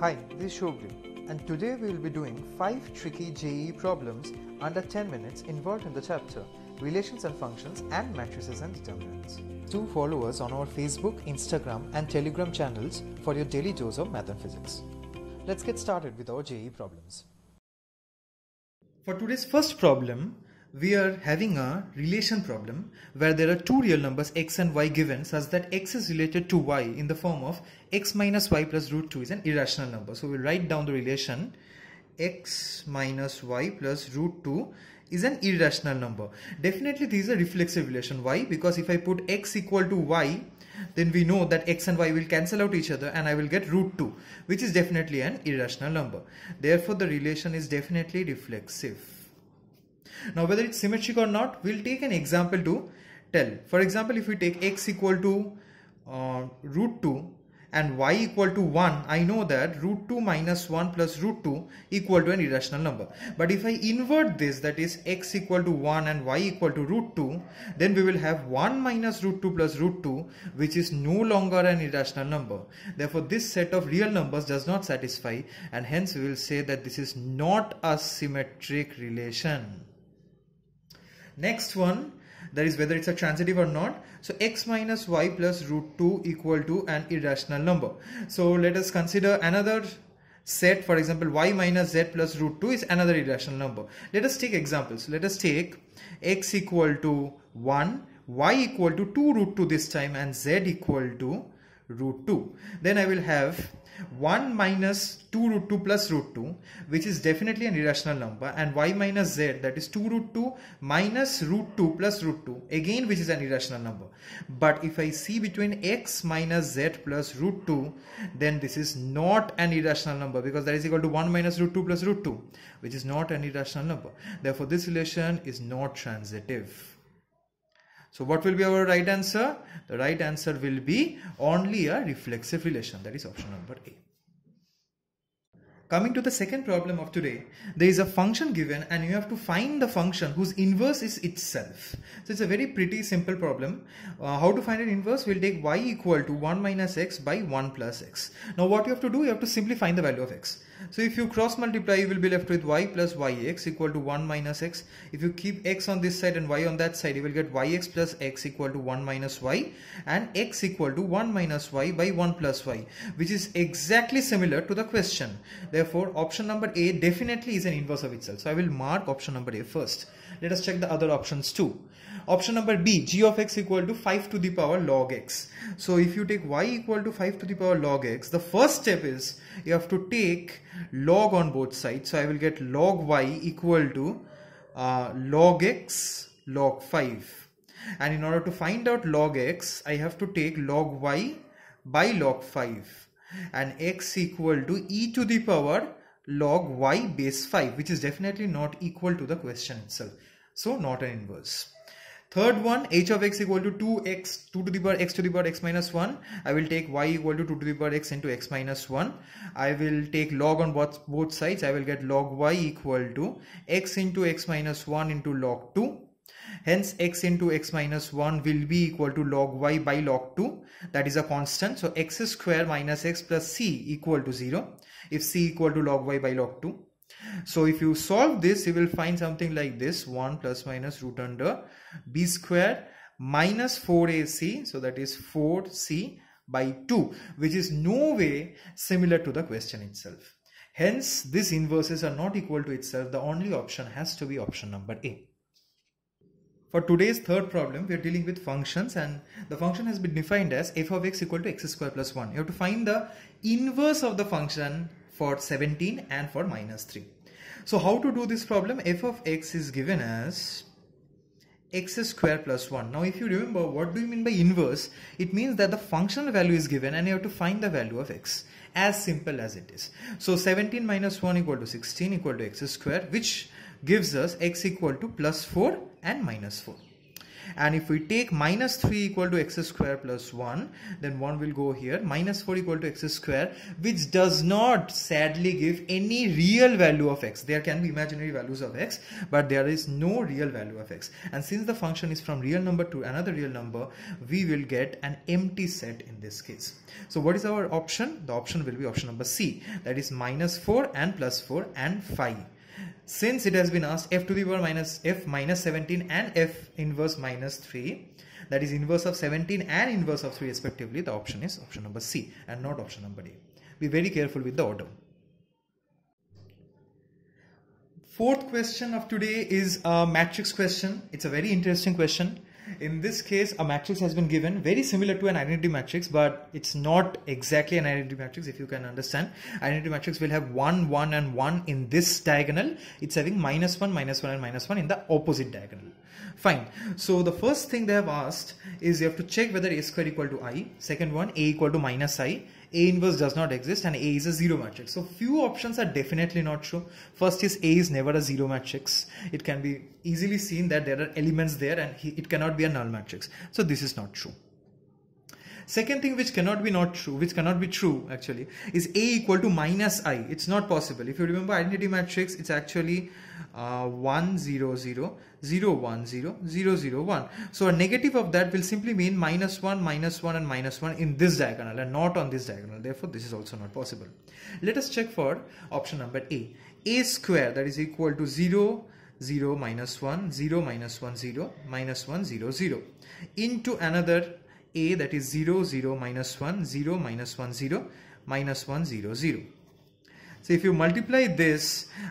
Hi, this is Shobhit, and today we will be doing 5 tricky JE problems under 10 minutes involved in the chapter Relations and Functions and Matrices and Determinants. Do follow us on our Facebook, Instagram and Telegram channels for your daily dose of math and physics. Let's get started with our JE problems. For today's first problem, we are having a relation problem where there are two real numbers x and y given such that x is related to y in the form of x minus y plus root 2 is an irrational number. So we'll write down the relation x minus y plus root 2 is an irrational number. Definitely this is a reflexive relation. Why? Because if I put x equal to y then we know that x and y will cancel out each other and I will get root 2 which is definitely an irrational number. Therefore the relation is definitely reflexive. Now whether it's symmetric or not, we'll take an example to tell. For example, if we take x equal to uh, root 2 and y equal to 1, I know that root 2 minus 1 plus root 2 equal to an irrational number. But if I invert this, that is x equal to 1 and y equal to root 2, then we will have 1 minus root 2 plus root 2, which is no longer an irrational number. Therefore, this set of real numbers does not satisfy and hence we will say that this is not a symmetric relation. Next one, that is whether it's a transitive or not. So x minus y plus root 2 equal to an irrational number. So let us consider another set, for example, y minus z plus root 2 is another irrational number. Let us take examples. Let us take x equal to 1, y equal to 2 root 2 this time and z equal to root 2. Then I will have 1 minus 2 root 2 plus root 2 which is definitely an irrational number and y minus z that is 2 root 2 minus root 2 plus root 2 again which is an irrational number but if I see between x minus z plus root 2 then this is not an irrational number because that is equal to 1 minus root 2 plus root 2 which is not an irrational number therefore this relation is not transitive so what will be our right answer? The right answer will be only a reflexive relation. That is option number A. Coming to the second problem of today, there is a function given and you have to find the function whose inverse is itself. So it's a very pretty simple problem. Uh, how to find an inverse? We'll take y equal to 1 minus x by 1 plus x. Now what you have to do, you have to simply find the value of x. So if you cross multiply, you will be left with y plus yx equal to 1 minus x. If you keep x on this side and y on that side, you will get yx plus x equal to 1 minus y and x equal to 1 minus y by 1 plus y, which is exactly similar to the question. Therefore, option number A definitely is an inverse of itself. So I will mark option number A first. Let us check the other options too. Option number B, g of x equal to 5 to the power log x. So if you take y equal to 5 to the power log x, the first step is you have to take log on both sides. So I will get log y equal to uh, log x log 5. And in order to find out log x, I have to take log y by log 5 and x equal to e to the power log y base 5 which is definitely not equal to the question itself. So not an inverse. Third one, h of x equal to 2x, 2 to the power x to the power x minus 1. I will take y equal to 2 to the power x into x minus 1. I will take log on both, both sides. I will get log y equal to x into x minus 1 into log 2. Hence x into x minus 1 will be equal to log y by log 2. That is a constant. So x square minus x plus c equal to 0. If c equal to log y by log 2. So if you solve this, you will find something like this 1 plus minus root under b square minus 4ac. So that is 4c by 2, which is no way similar to the question itself. Hence, these inverses are not equal to itself. The only option has to be option number A. For today's third problem, we are dealing with functions and the function has been defined as f of x equal to x square plus 1. You have to find the inverse of the function for 17 and for minus 3. So how to do this problem? f of x is given as x square plus 1. Now if you remember what do you mean by inverse? It means that the functional value is given and you have to find the value of x. As simple as it is. So 17 minus 1 equal to 16 equal to x square which gives us x equal to plus 4 and minus 4 and if we take minus 3 equal to x square plus 1 then 1 will go here minus 4 equal to x square which does not sadly give any real value of x there can be imaginary values of x but there is no real value of x and since the function is from real number to another real number we will get an empty set in this case so what is our option the option will be option number c that is minus 4 and plus 4 and 5 since it has been asked f to the power minus f minus 17 and f inverse minus 3 that is inverse of 17 and inverse of 3 respectively the option is option number C and not option number D. Be very careful with the order. Fourth question of today is a matrix question. It's a very interesting question. In this case, a matrix has been given very similar to an identity matrix, but it's not exactly an identity matrix if you can understand. Identity matrix will have 1, 1 and 1 in this diagonal. It's having minus 1, minus 1 and minus 1 in the opposite diagonal. Fine. So the first thing they have asked is you have to check whether a square equal to i. Second one, a equal to minus i a inverse does not exist and A is a zero matrix. So few options are definitely not true. First is A is never a zero matrix. It can be easily seen that there are elements there and it cannot be a null matrix. So this is not true. Second thing which cannot be not true, which cannot be true actually, is A equal to minus I. It's not possible. If you remember identity matrix, it's actually uh, 1, 0, 0, 0, 1, 0, 0, 0, 1. So a negative of that will simply mean minus 1, minus 1 and minus 1 in this diagonal and not on this diagonal. Therefore, this is also not possible. Let us check for option number A. A square that is equal to 0, 0 minus 1 0 minus 1 0 minus 1 0 0 into another a that is 0 0 minus 1 0 minus 1 0 minus 1 0 0 so if you multiply this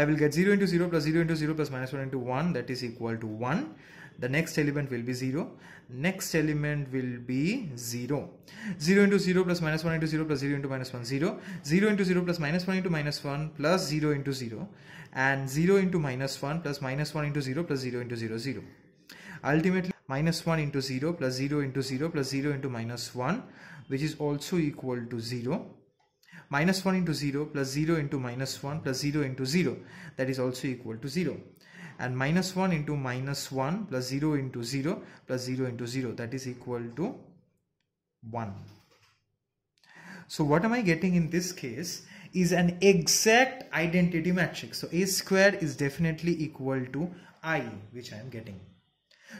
i will get 0 into 0 plus 0 into 0 plus minus 1 into 1 that is equal to 1 the next element will be 0 next element will be 0 0 into 0 plus minus 1 into 0 plus 0 into minus 1 0 0 into 0 plus minus 1 into minus 1 plus 0 into 0 and 0 into minus 1 plus minus 1 into 0 plus 0 into 0 0 ultimately minus 1 into 0 plus 0 into 0 plus 0 into minus 1 which is also equal to 0 minus 1 into 0 plus 0 into minus 1 plus 0 into 0 that is also equal to 0 and minus 1 into minus 1 plus 0 into 0 plus 0 into 0 that is equal to 1 so what am I getting in this case is an exact identity matrix so a square is definitely equal to i which I am getting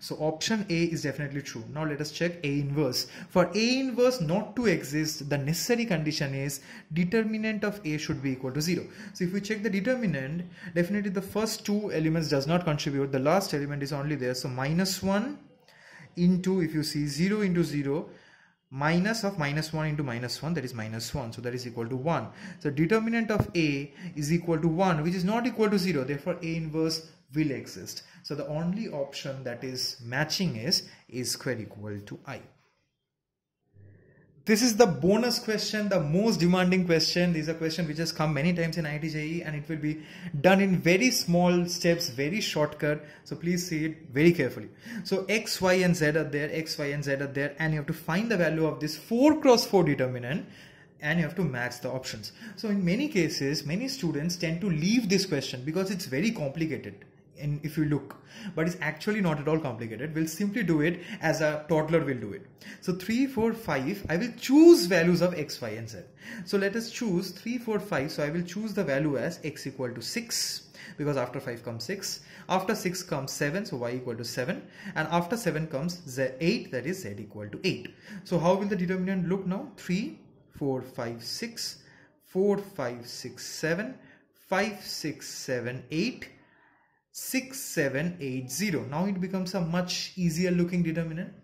so option A is definitely true. Now let us check A inverse. For A inverse not to exist, the necessary condition is determinant of A should be equal to 0. So if we check the determinant, definitely the first two elements does not contribute. The last element is only there. So minus 1 into, if you see 0 into 0, minus of minus 1 into minus 1 that is minus 1 so that is equal to 1 so determinant of a is equal to 1 which is not equal to 0 therefore a inverse will exist so the only option that is matching is a square equal to i. This is the bonus question, the most demanding question. This is a question which has come many times in IIT and it will be done in very small steps, very shortcut. So please see it very carefully. So x, y and z are there, x, y and z are there and you have to find the value of this 4 cross 4 determinant and you have to match the options. So in many cases, many students tend to leave this question because it's very complicated and if you look but it's actually not at all complicated we'll simply do it as a toddler will do it so 3 4 5 i will choose values of x y and z so let us choose 3 4 5 so i will choose the value as x equal to 6 because after 5 comes 6 after 6 comes 7 so y equal to 7 and after 7 comes z 8 that is z equal to 8 so how will the determinant look now 3 4 5 6 4 5 6 7 5 6 7 8 6780 now it becomes a much easier looking determinant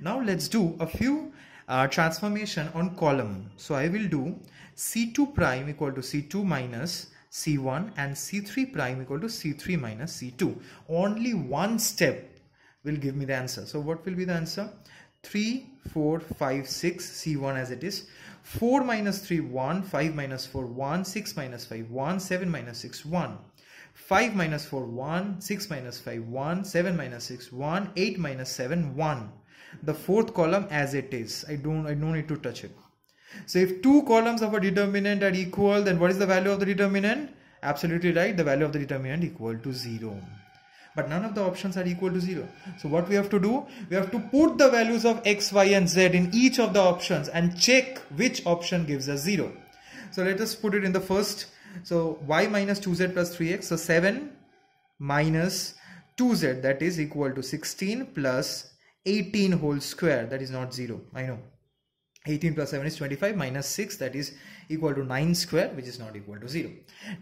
now let's do a few uh, transformation on column so i will do c2 prime equal to c2 minus c1 and c3 prime equal to c3 minus c2 only one step will give me the answer so what will be the answer 3 4 5 6 c1 as it is 4 minus 3 1 5 minus 4 1 6 minus 5 1 7 minus 6 1 5 minus 4 1 6 minus 5 1 7 minus 6 1 8 minus 7 1 the fourth column as it is i don't i don't need to touch it so if two columns of a determinant are equal then what is the value of the determinant absolutely right the value of the determinant equal to 0 but none of the options are equal to 0 so what we have to do we have to put the values of x y and z in each of the options and check which option gives us 0 so let us put it in the first so y minus 2z plus 3x. So 7 minus 2z that is equal to 16 plus 18 whole square. That is not 0. I know. 18 plus 7 is 25 minus 6 that is equal to 9 square which is not equal to 0.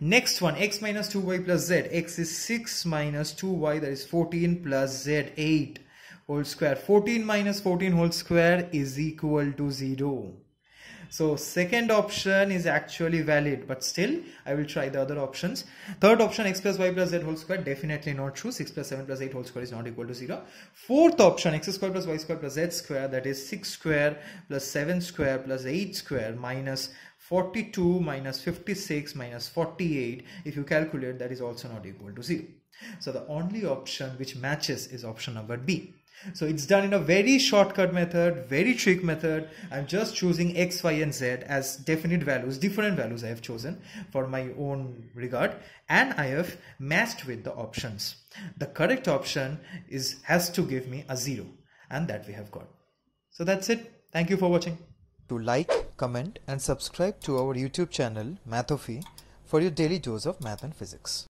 Next one x minus 2y plus z x is 6 minus 2y that is 14 plus z 8 whole square 14 minus 14 whole square is equal to 0. So second option is actually valid, but still I will try the other options. Third option x plus y plus z whole square definitely not true. 6 plus 7 plus 8 whole square is not equal to 0. Fourth option x square plus y square plus z square that is 6 square plus 7 square plus 8 square minus 42 minus 56 minus 48 if you calculate that is also not equal to 0. So the only option which matches is option number B. So it's done in a very shortcut method, very trick method. I'm just choosing x, y and z as definite values, different values I have chosen for my own regard and I have matched with the options. The correct option is has to give me a 0 and that we have got. So that's it. Thank you for watching. To like, comment and subscribe to our YouTube channel Mathofi for your daily dose of math and physics.